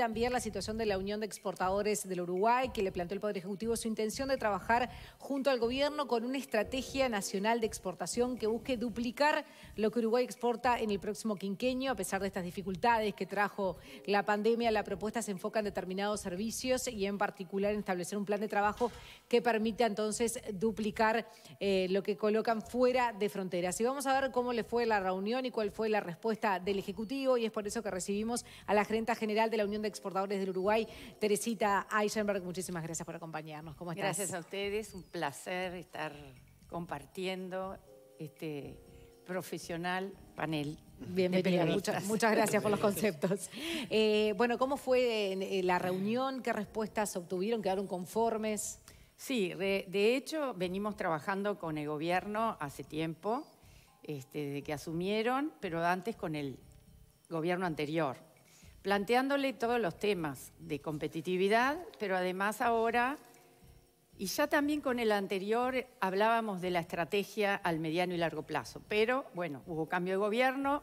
también la situación de la Unión de Exportadores del Uruguay, que le planteó el Poder Ejecutivo su intención de trabajar junto al gobierno con una estrategia nacional de exportación que busque duplicar lo que Uruguay exporta en el próximo quinquenio. A pesar de estas dificultades que trajo la pandemia, la propuesta se enfoca en determinados servicios y en particular en establecer un plan de trabajo que permita entonces duplicar eh, lo que colocan fuera de fronteras. Y vamos a ver cómo le fue la reunión y cuál fue la respuesta del Ejecutivo y es por eso que recibimos a la gerenta general de la Unión de Exportadores del Uruguay, Teresita Eisenberg. Muchísimas gracias por acompañarnos. Gracias a ustedes, un placer estar compartiendo este profesional panel. Bienvenida, muchas, gracias por los conceptos. Eh, bueno, ¿cómo fue eh, la reunión? ¿Qué respuestas obtuvieron? ¿Quedaron conformes? Sí, de hecho venimos trabajando con el gobierno hace tiempo, este, desde que asumieron, pero antes con el gobierno anterior planteándole todos los temas de competitividad, pero además ahora, y ya también con el anterior hablábamos de la estrategia al mediano y largo plazo, pero bueno, hubo cambio de gobierno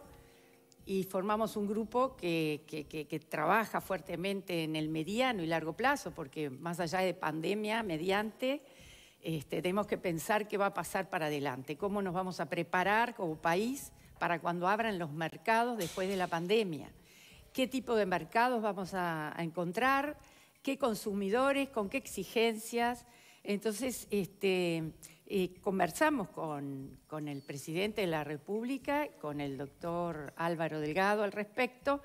y formamos un grupo que, trabaja fuertemente en el mediano y largo plazo, porque más allá de pandemia mediante, este, tenemos que pensar qué va a pasar para adelante, cómo nos vamos a preparar como país para cuando abran los mercados después de la pandemia qué tipo de mercados vamos a, encontrar, qué consumidores, con qué exigencias. Entonces, este, eh, conversamos con, el presidente de la República, con el doctor Álvaro Delgado al respecto,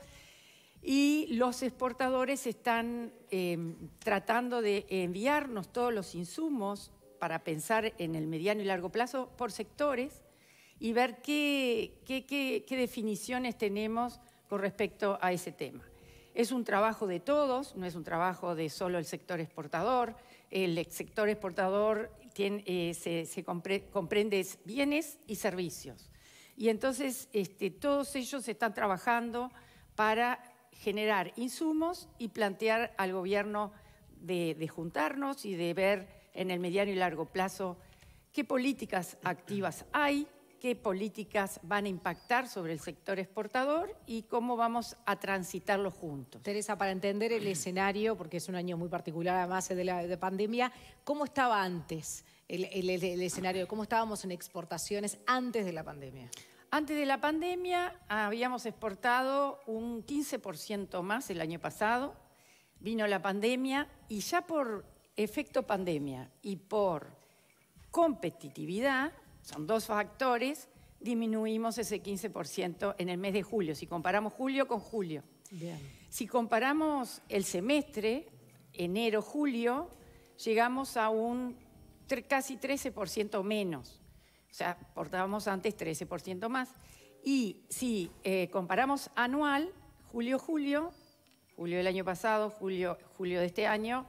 y los exportadores están eh, tratando de enviarnos todos los insumos para pensar en el mediano y largo plazo por sectores y ver qué definiciones tenemos con respecto a ese tema. Es un trabajo de todos, no es un trabajo de solo el sector exportador. El sector exportador eh, se, comprende bienes y servicios. Y entonces este, todos ellos están trabajando para generar insumos y plantear al gobierno de, de, juntarnos y de ver en el mediano y largo plazo qué políticas activas hay, qué políticas van a impactar sobre el sector exportador y cómo vamos a transitarlo juntos. Teresa, para entender el escenario, porque es un año muy particular además de la pandemia, ¿cómo estaba antes el escenario? ¿Cómo estábamos en exportaciones antes de la pandemia? Antes de la pandemia habíamos exportado un 15% más el año pasado. Vino la pandemia y ya por efecto pandemia y por competitividad son dos factores, disminuimos ese 15% en el mes de julio, si comparamos julio con julio. Si comparamos el semestre, enero-julio, llegamos a un casi 13% menos. O sea, portábamos antes 13% más. Y si eh, comparamos anual, julio-julio, julio del año pasado, julio, julio de este año,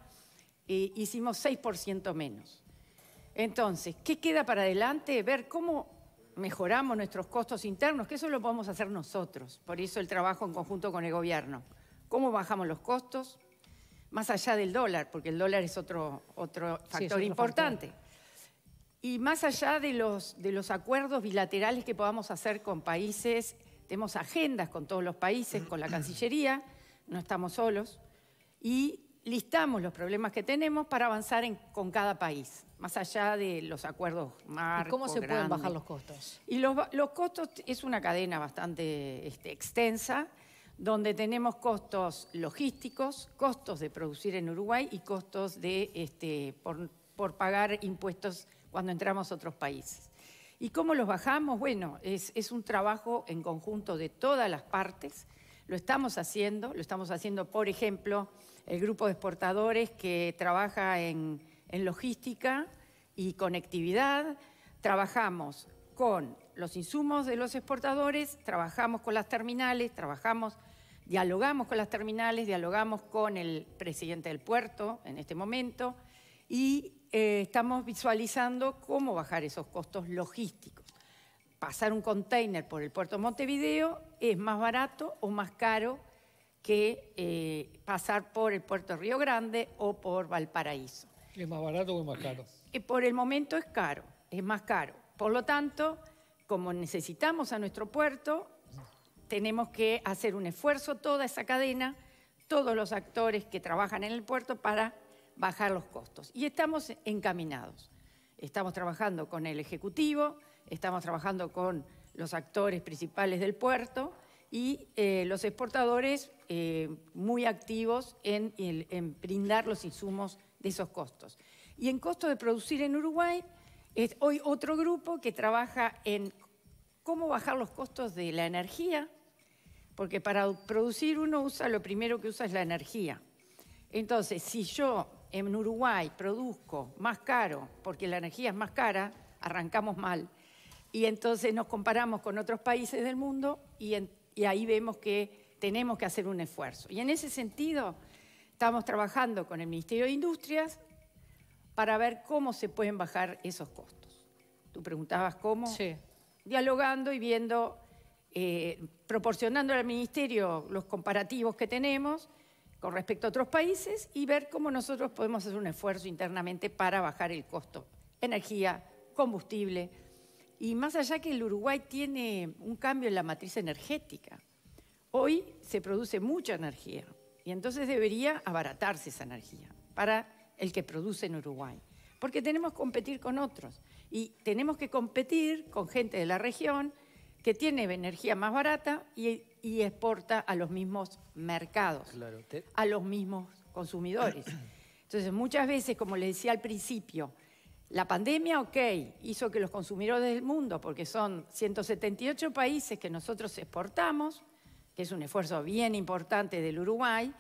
eh, hicimos 6% menos. Entonces, ¿qué queda para adelante? Ver cómo mejoramos nuestros costos internos, que eso lo podemos hacer nosotros. Por eso el trabajo en conjunto con el gobierno. ¿Cómo bajamos los costos? Más allá del dólar, porque el dólar es otro, otro factor importante. Y más allá de los, de los acuerdos bilaterales que podamos hacer con países, tenemos agendas con todos los países, con la Cancillería, no estamos solos, y listamos los problemas que tenemos para avanzar con cada país, más allá de los acuerdos marcos. ¿Cómo se pueden bajar los costos? Y los, costos es una cadena bastante este, extensa, donde tenemos costos logísticos, costos de producir en Uruguay y costos de, este, por, pagar impuestos cuando entramos a otros países. ¿Y cómo los bajamos? Bueno, es un trabajo en conjunto de todas las partes. Lo estamos haciendo, lo estamos haciendo, por ejemplo, el grupo de exportadores que trabaja en, logística y conectividad. Trabajamos con los insumos de los exportadores, trabajamos con las terminales, trabajamos, dialogamos con las terminales, dialogamos con el presidente del puerto en este momento y eh, estamos visualizando cómo bajar esos costos logísticos. Pasar un container por el puerto Montevideo es más barato o más caro que eh, pasar por el puerto Río Grande o por Valparaíso. ¿Es más barato o es más caro? por el momento es caro, es más caro. Por lo tanto, como necesitamos a nuestro puerto, tenemos que hacer un esfuerzo, toda esa cadena, todos los actores que trabajan en el puerto para bajar los costos. Y estamos encaminados. Estamos trabajando con el Ejecutivo, estamos trabajando con los actores principales del puerto y eh, los exportadores eh, muy activos en, brindar los insumos de esos costos. Y en costo de producir en Uruguay, es hoy otro grupo que trabaja en cómo bajar los costos de la energía, porque para producir uno usa lo primero que usa es la energía. Entonces, si yo en Uruguay produzco más caro, porque la energía es más cara, arrancamos mal, y entonces nos comparamos con otros países del mundo y entonces y ahí vemos que tenemos que hacer un esfuerzo. Y en ese sentido, estamos trabajando con el Ministerio de Industrias para ver cómo se pueden bajar esos costos. Tú preguntabas cómo. Sí. Dialogando y viendo, eh, proporcionando al Ministerio los comparativos que tenemos con respecto a otros países y ver cómo nosotros podemos hacer un esfuerzo internamente para bajar el costo. Energía, combustible, y más allá que el Uruguay tiene un cambio en la matriz energética, hoy se produce mucha energía y entonces debería abaratarse esa energía para el que produce en Uruguay, porque tenemos que competir con otros y tenemos que competir con gente de la región que tiene energía más barata y, exporta a los mismos mercados, a los mismos consumidores. Entonces, muchas veces, como le decía al principio, la pandemia, ok, hizo que los consumidores del mundo, porque son 178 países que nosotros exportamos, que es un esfuerzo bien importante del Uruguay,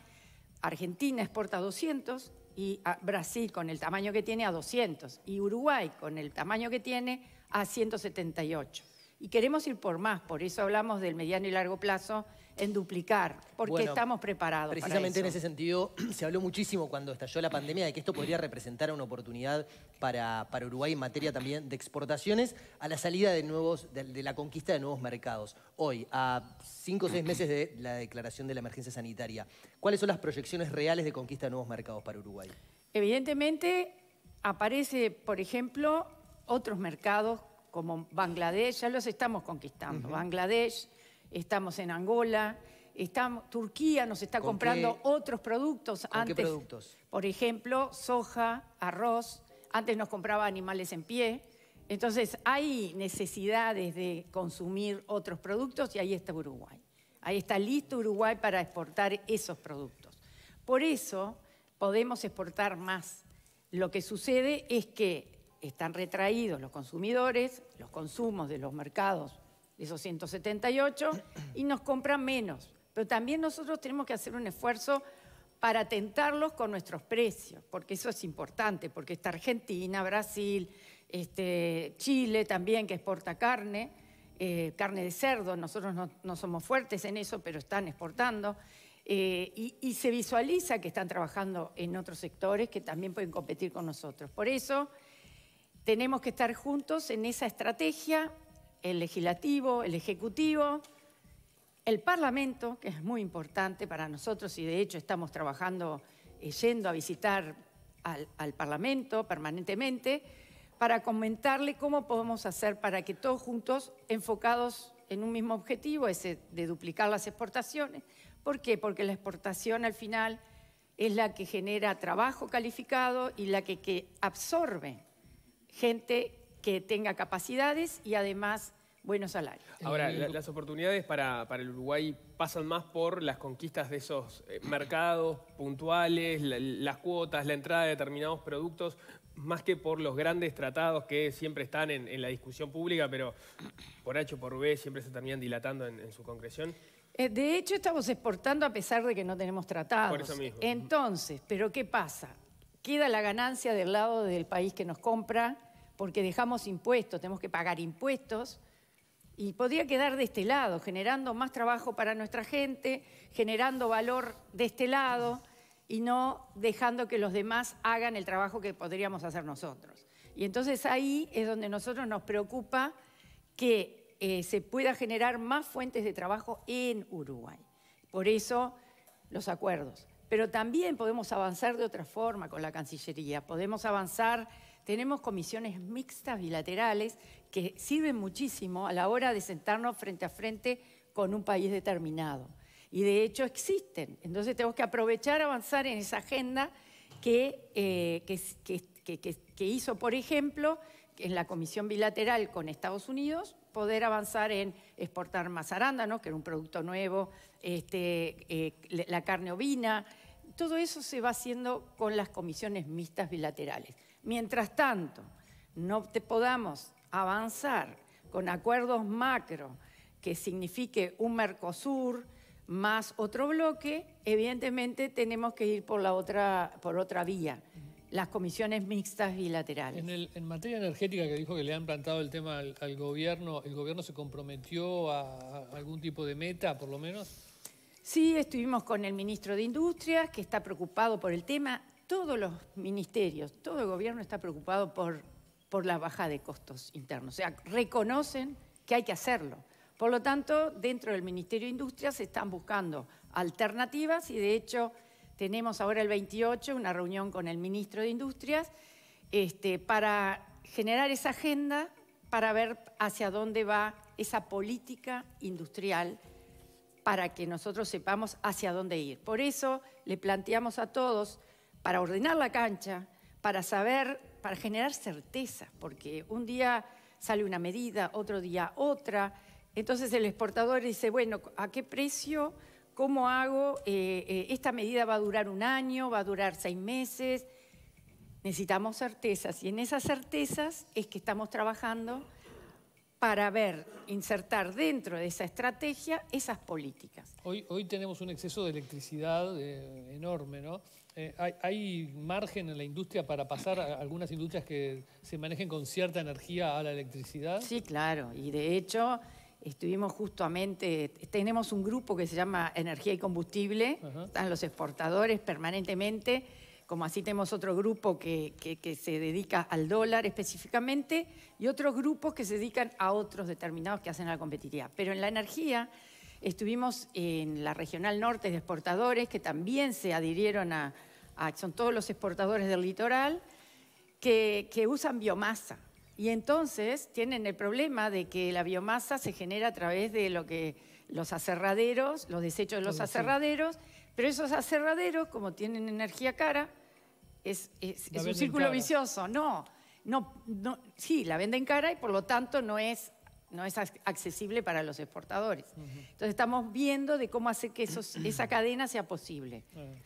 Argentina exporta 200 y ah, Brasil con el tamaño que tiene a 200 y Uruguay con el tamaño que tiene a 178. Y queremos ir por más, por eso hablamos del mediano y largo plazo en duplicar, porque estamos preparados. Precisamente en ese sentido, se habló muchísimo cuando estalló la pandemia de que esto podría representar una oportunidad para, para Uruguay en materia también de exportaciones a la salida de, nuevos, de, la conquista de nuevos mercados. Hoy, a cinco o seis meses de la declaración de la emergencia sanitaria, ¿cuáles son las proyecciones reales de conquista de nuevos mercados para Uruguay? Evidentemente, aparece, por ejemplo, otros mercados como Bangladesh, ya los estamos conquistando. Bangladesh, estamos en Angola, Turquía nos está comprando otros productos. antes, productos? Por ejemplo, soja, arroz, antes nos compraba animales en pie. Entonces hay necesidades de consumir otros productos y ahí está Uruguay. Ahí está listo Uruguay para exportar esos productos. Por eso podemos exportar más. Lo que sucede es que están retraídos los consumidores, los consumos de los mercados esos 178, y nos compran menos. Pero también nosotros tenemos que hacer un esfuerzo para tentarlos con nuestros precios, porque eso es importante, porque está Argentina, Brasil, este, Chile también, que exporta carne, eh, carne de cerdo, nosotros no, somos fuertes en eso, pero están exportando, eh, y se visualiza que están trabajando en otros sectores que también pueden competir con nosotros. Por eso tenemos que estar juntos en esa estrategia el legislativo, el ejecutivo, el Parlamento, que es muy importante para nosotros y de hecho estamos trabajando, eh, yendo a visitar al, Parlamento permanentemente, para comentarle cómo podemos hacer para que todos juntos, enfocados en un mismo objetivo, ese de duplicar las exportaciones. ¿Por qué? Porque la exportación al final es la que genera trabajo calificado y la que, que absorbe gente que tenga capacidades y además buenos salarios. Ahora, las oportunidades para, el Uruguay pasan más por las conquistas de esos eh, mercados puntuales, las cuotas, la entrada de determinados productos, más que por los grandes tratados que siempre están en, la discusión pública, pero por H o por B siempre se terminan dilatando en, su concreción. Eh, de hecho, estamos exportando a pesar de que no tenemos tratados. Por eso mismo. Entonces, ¿pero qué pasa? Queda la ganancia del lado del país que nos compra porque dejamos impuestos, tenemos que pagar impuestos y podría quedar de este lado, generando más trabajo para nuestra gente, generando valor de este lado y no dejando que los demás hagan el trabajo que podríamos hacer nosotros. Y entonces ahí es donde nosotros nos preocupa que eh, se pueda generar más fuentes de trabajo en Uruguay. Por eso los acuerdos. Pero también podemos avanzar de otra forma con la Cancillería, podemos avanzar, tenemos comisiones mixtas bilaterales que sirven muchísimo a la hora de sentarnos frente a frente con un país determinado. Y de hecho existen. Entonces tenemos que aprovechar, avanzar en esa agenda que, eh, hizo, por ejemplo, en la comisión bilateral con Estados Unidos, poder avanzar en exportar más arándanos, que era un producto nuevo, este, eh, la carne ovina. Todo eso se va haciendo con las comisiones mixtas bilaterales. Mientras tanto, no te podamos avanzar con acuerdos macro que signifique un Mercosur más otro bloque, evidentemente tenemos que ir por, la otra, por otra vía, las comisiones mixtas bilaterales. En, materia energética que dijo que le han plantado el tema al, gobierno, ¿el gobierno se comprometió a, algún tipo de meta, por lo menos? Sí, estuvimos con el ministro de Industrias, que está preocupado por el tema. Todos los ministerios, todo el gobierno está preocupado por por la baja de costos internos. O sea, reconocen que hay que hacerlo. Por lo tanto, dentro del Ministerio de Industria se están buscando alternativas y de hecho tenemos ahora el 28 una reunión con el ministro de Industrias este, para generar esa agenda, para ver hacia dónde va esa política industrial para que nosotros sepamos hacia dónde ir. Por eso le planteamos a todos, para ordenar la cancha, para saber para generar certeza, porque un día sale una medida, otro día otra. Entonces el exportador dice, bueno, ¿a qué precio? ¿Cómo hago? Eh, eh, esta medida va a durar un año, va a durar seis meses. Necesitamos certezas y en esas certezas es que estamos trabajando para ver, insertar dentro de esa estrategia esas políticas. Hoy, tenemos un exceso de electricidad eh, enorme, ¿no? Eh, hay, margen en la industria para pasar a algunas industrias que se manejen con cierta energía a la electricidad? Sí, claro. Y de hecho, estuvimos justamente, tenemos un grupo que se llama Energía y Combustible, están los exportadores permanentemente, como así tenemos otro grupo que, se dedica al dólar específicamente, y otros grupos que se dedican a otros determinados que hacen la competitividad. Pero en la energía Estuvimos en la Regional Norte de Exportadores, que también se adhirieron a, son todos los exportadores del litoral, que, usan biomasa. Y entonces tienen el problema de que la biomasa se genera a través de lo que los aserraderos, los desechos de los aserraderos, pero esos aserraderos, como tienen energía cara, es, es, un círculo vicioso. No, no, no, sí, la venden cara y por lo tanto no es no es accesible para los exportadores. Entonces estamos viendo de cómo hacer que esa cadena sea posible. Eh.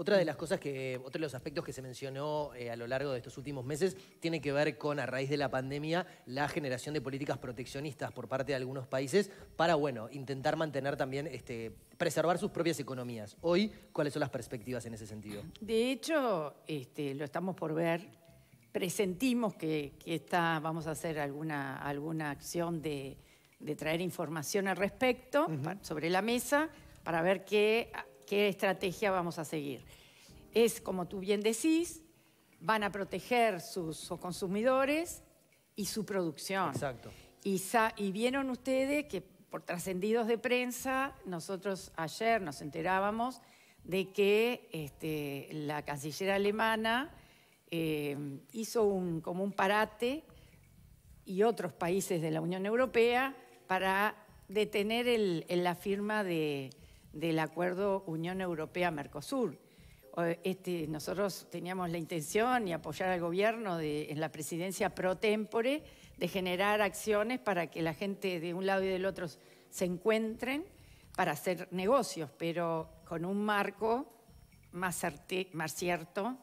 Otra de las cosas que, otro de los aspectos que se mencionó eh, a lo largo de estos últimos meses tiene que ver con, a raíz de la pandemia, la generación de políticas proteccionistas por parte de algunos países para, bueno, intentar mantener también, este, preservar sus propias economías. Hoy, ¿cuáles son las perspectivas en ese sentido? De hecho, este, lo estamos por ver presentimos que, vamos a hacer alguna, alguna acción de, traer información al respecto sobre la mesa para ver qué, qué estrategia vamos a seguir. Es, como tú bien decís, van a proteger sus consumidores y su producción. Exacto. Y, vieron ustedes que por trascendidos de prensa, nosotros ayer nos enterábamos de que este, la canciller alemana eh, hizo un, como un parate y otros países de la Unión Europea para detener la firma del acuerdo Unión Europea-Mercosur. Este, nosotros teníamos la intención y apoyar al gobierno en la presidencia pro tempore de generar acciones para que la gente de un lado y del otro se encuentren para hacer negocios, pero con un marco más, más cierto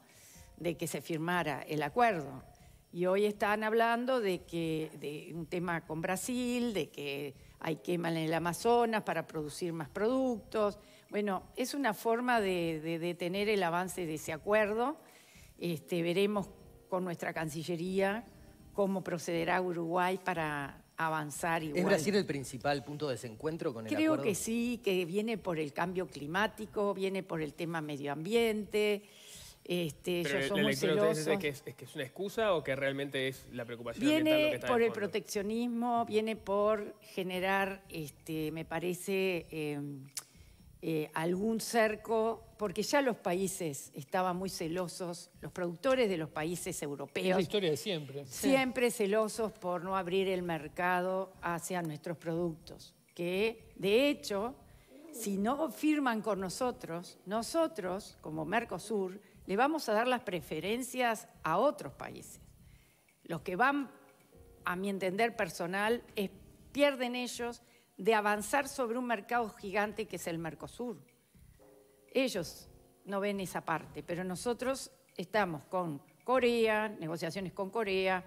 de que se firmara el acuerdo. Y hoy están hablando de que de un tema con Brasil, de que hay quema en el Amazonas para producir más productos. Bueno, es una forma de detener el avance de ese acuerdo. Este, veremos con nuestra Cancillería cómo procederá Uruguay para avanzar igual. ¿Es Brasil el principal punto de desencuentro con el Creo que sí, que viene por el cambio climático, viene por el tema medio ambiente, este, es que es, una excusa o que realmente es la preocupación ambiental lo que por el proteccionismo, viene por generar, este, me parece, em, eh, algún cerco, porque ya los países estaban muy celosos, los productores de los países europeos. la historia de siempre. siempre celosos por no abrir el mercado hacia nuestros productos, que de hecho, si no firman con nosotros, nosotros, como Mercosur, le vamos a dar las preferencias a otros países. Los que van, a mi entender personal, pierden ellos de avanzar sobre un mercado gigante que es el Mercosur. Ellos no ven esa parte, pero nosotros estamos con Corea, negociaciones con Corea,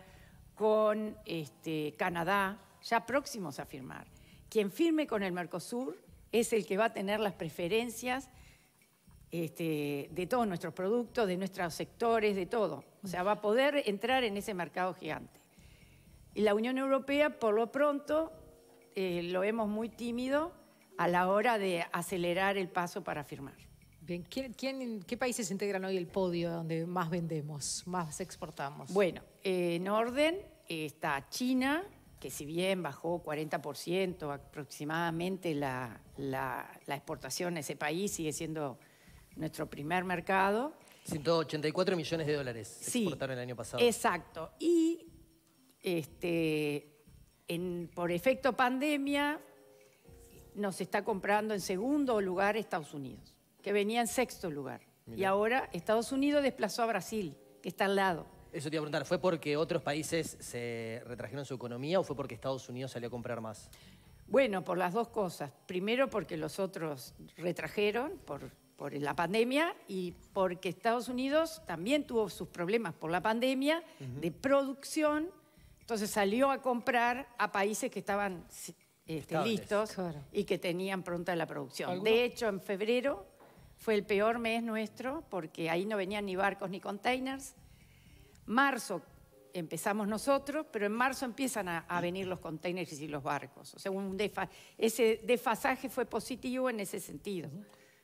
con este, Canadá, ya próximos a firmar. Quien firme con el Mercosur es el que va a tener las preferencias este, de todos nuestros productos, de nuestros sectores, de todo. O sea, va a poder entrar en ese mercado gigante. Y la Unión Europea, por lo pronto, eh, lo vemos muy tímido a la hora de acelerar el paso para firmar. Bien, qué países integran hoy el podio donde más vendemos, más exportamos? Bueno, eh, en orden está China, que si bien bajó 40% aproximadamente la, la exportación a ese país, sigue siendo nuestro primer mercado. 184 millones de dólares exportaron el año pasado. Exacto. Y este, por efecto pandemia nos está comprando en segundo lugar Estados Unidos, que venía en sexto lugar. Y ahora Estados Unidos desplazó a Brasil, que está al lado. Eso te iba a preguntar, ¿fue porque otros países se retrajeron su economía o fue porque Estados Unidos salió a comprar más? Bueno, por las dos cosas. Primero porque los otros retrajeron por por la pandemia y porque Estados Unidos también tuvo sus problemas por la pandemia de producción, entonces salió a comprar a países que estaban este, listos y que tenían pronta la producción. De hecho, en febrero fue el peor mes nuestro porque ahí no venían ni barcos ni containers. Marzo empezamos nosotros, pero en marzo empiezan a, venir los containers y los barcos. O sea, ese desfasaje fue positivo en ese sentido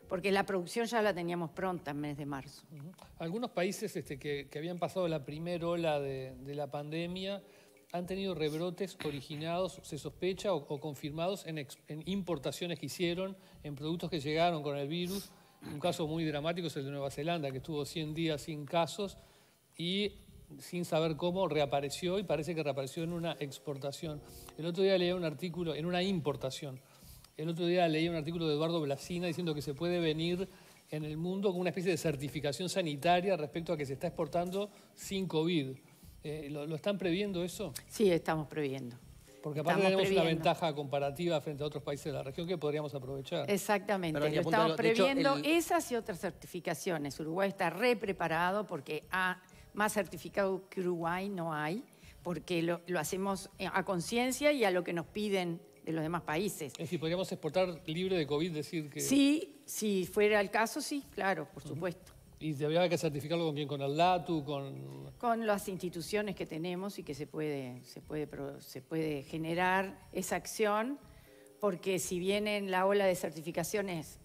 porque la producción ya la teníamos pronta en mes de marzo. Algunos países este, que, habían pasado la primera ola de, la pandemia han tenido rebrotes originados, se sospecha, o, confirmados en, en, importaciones que hicieron, en productos que llegaron con el virus. Un caso muy dramático es el de Nueva Zelanda, que estuvo 100 días sin casos y sin saber cómo reapareció y parece que reapareció en una exportación. El otro día leí un artículo en una importación el otro día leí un artículo de Eduardo Blasina diciendo que se puede venir en el mundo con una especie de certificación sanitaria respecto a que se está exportando sin COVID. Eh, ¿lo, están previendo eso? Sí, estamos previendo. Porque aparte tenemos una ventaja comparativa frente a otros países de la región que podríamos aprovechar. Exactamente, lo estamos previendo esas y otras certificaciones. Uruguay está re preparado porque ha, más certificado que Uruguay no hay, porque lo hacemos a conciencia y a lo que nos piden de los demás países. Es decir, podríamos exportar libre de COVID, decir que... Sí, si fuera el caso, sí, claro, por supuesto. ¿Y habría que certificarlo con quién? ¿Con el LATU? Con... con las instituciones que tenemos y que se puede, se, puede, se puede generar esa acción, porque si vienen la ola de certificaciones,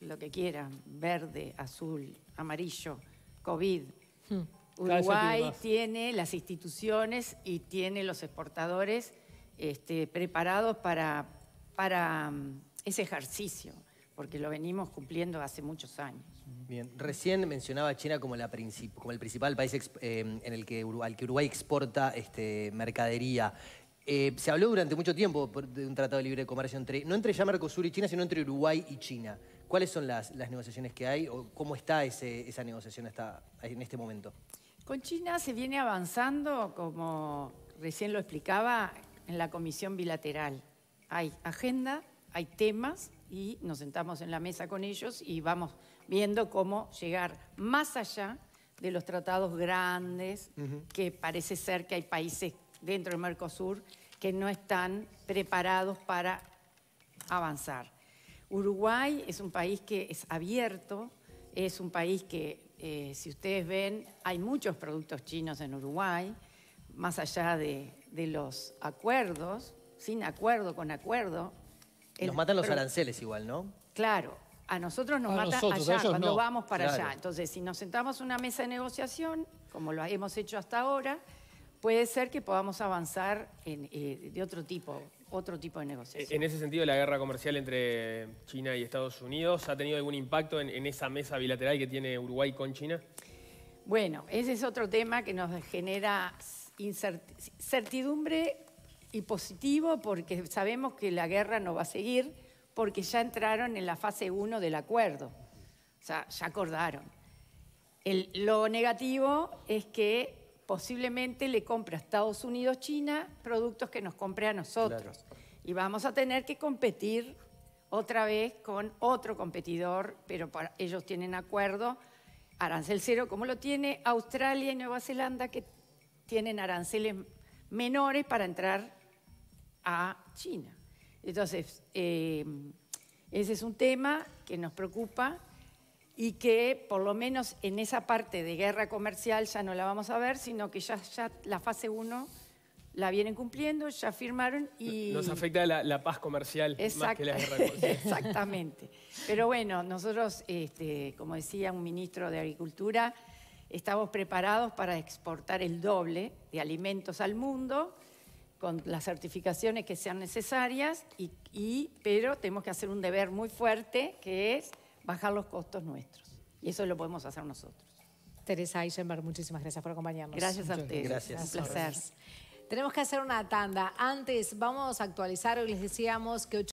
lo que quieran, verde, azul, amarillo, COVID, hmm. Uruguay tiene las instituciones y tiene los exportadores este, preparados para, para mm, ese ejercicio, porque lo venimos cumpliendo hace muchos años. Bien, recién mencionaba China como, el principal país eh, en el que al que Uruguay exporta este, mercadería. Eh, se habló durante mucho tiempo de un tratado de libre comercio entre, no entre ya Mercosur y China, sino entre Uruguay y China. ¿Cuáles son las, negociaciones que hay o cómo está esa negociación en este momento? Con China se viene avanzando, como recién lo explicaba, en la comisión bilateral. Hay agenda, hay temas y nos sentamos en la mesa con ellos y vamos viendo cómo llegar más allá de los tratados grandes, que parece ser que hay países dentro del Mercosur que no están preparados para avanzar. Uruguay es un país que es abierto, es un país que, eh, si ustedes ven, hay muchos productos chinos en Uruguay, más allá de, los acuerdos, sin acuerdo, con acuerdo. nos matan los aranceles igual, ¿no? Claro, a nosotros nos matan allá, cuando vamos para allá. Entonces, si nos sentamos a una mesa de negociación, como lo hemos hecho hasta ahora, puede ser que podamos avanzar eh, de otro tipo, otro tipo de negociación. E, en ese sentido, la guerra comercial entre China y Estados Unidos, ¿ha tenido algún impacto en esa mesa bilateral que tiene Uruguay con China? Bueno, ese es otro tema que nos genera incertidumbre y positivo porque sabemos que la guerra no va a seguir porque ya entraron en la fase 1 del acuerdo. O sea, ya acordaron. lo negativo es que posiblemente le compre a Estados Unidos China productos que nos compre a nosotros. Y vamos a tener que competir otra vez con otro competidor, pero ellos tienen acuerdo arancel cero, como lo tiene Australia y Nueva Zelanda, que tienen aranceles menores para entrar a China. Entonces, eh, ese es un tema que nos preocupa y que por lo menos en esa parte de guerra comercial ya no la vamos a ver, sino que ya, ya la fase 1 la vienen cumpliendo, ya firmaron y... Nos afecta la, paz comercial más que la guerra comercial. Exactamente. Pero bueno, nosotros, este, como decía un ministro de Agricultura, Estamos preparados para exportar el doble de alimentos al mundo con las certificaciones que sean necesarias, y, pero tenemos que hacer un deber muy fuerte que es bajar los costos nuestros. Y eso lo podemos hacer nosotros. Teresa Eisenberg, muchísimas gracias por acompañarnos. Gracias a ustedes. Gracias. Un placer. Tenemos que hacer una tanda. Antes, vamos a actualizar. Hoy les decíamos que